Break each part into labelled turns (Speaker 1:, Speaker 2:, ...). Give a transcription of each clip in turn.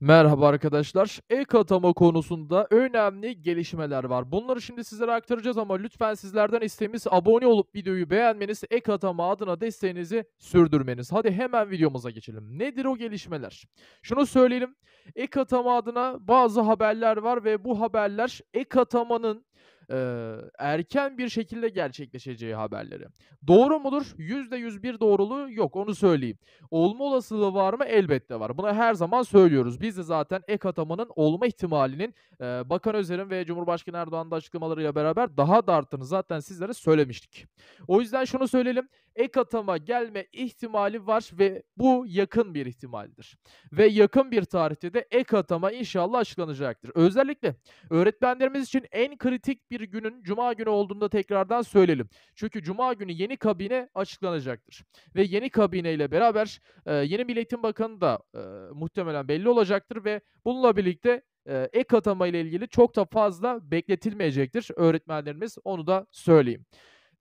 Speaker 1: Merhaba arkadaşlar. Ek atama konusunda önemli gelişmeler var. Bunları şimdi sizlere aktaracağız ama lütfen sizlerden isteğimiz abone olup videoyu beğenmeniz, ek atama adına desteğinizi sürdürmeniz. Hadi hemen videomuza geçelim. Nedir o gelişmeler? Şunu söyleyelim. Ek atama adına bazı haberler var ve bu haberler ek atamanın e, erken bir şekilde gerçekleşeceği haberleri. Doğru mudur? %100 bir doğruluğu yok onu söyleyeyim. Olma olasılığı var mı? Elbette var. Buna her zaman söylüyoruz. Biz de zaten ek atamanın olma ihtimalinin e, Bakan Özer'in ve Cumhurbaşkanı Erdoğan'ın açıklamalarıyla beraber daha da arttığını zaten sizlere söylemiştik. O yüzden şunu söyleyelim. Ek atama gelme ihtimali var ve bu yakın bir ihtimaldir. Ve yakın bir tarihte de ek atama inşallah açıklanacaktır. Özellikle öğretmenlerimiz için en kritik bir bir günün cuma günü olduğunda tekrardan söyleyelim. Çünkü cuma günü yeni kabine açıklanacaktır. Ve yeni kabine ile beraber e, yeni Milli Eğitim Bakanı da e, muhtemelen belli olacaktır ve bununla birlikte e, ek atama ile ilgili çok da fazla bekletilmeyecektir öğretmenlerimiz onu da söyleyeyim.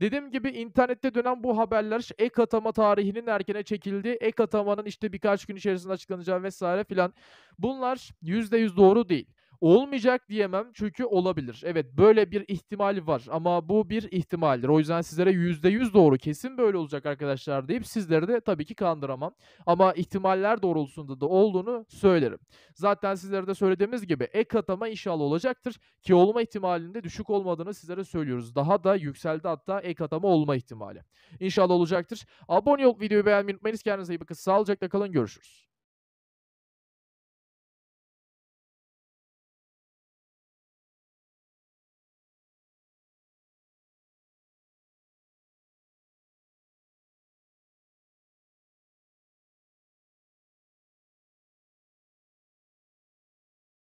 Speaker 1: Dediğim gibi internette dönen bu haberler ek atama tarihinin erkene çekildi. Ek atamanın işte birkaç gün içerisinde açıklanacağı vesaire filan. Bunlar %100 doğru değil. Olmayacak diyemem çünkü olabilir. Evet böyle bir ihtimal var ama bu bir ihtimaldir. O yüzden sizlere %100 doğru kesin böyle olacak arkadaşlar deyip sizleri de tabii ki kandıramam. Ama ihtimaller doğrultusunda da olduğunu söylerim. Zaten sizlere de söylediğimiz gibi ek atama inşallah olacaktır ki olma ihtimalinde düşük olmadığını sizlere söylüyoruz. Daha da yükseldi hatta ek atama olma ihtimali. İnşallah olacaktır. Abone olup videoyu beğenmeyi unutmayınız. Kendinize iyi bakın. Sağlıcakla kalın. Görüşürüz.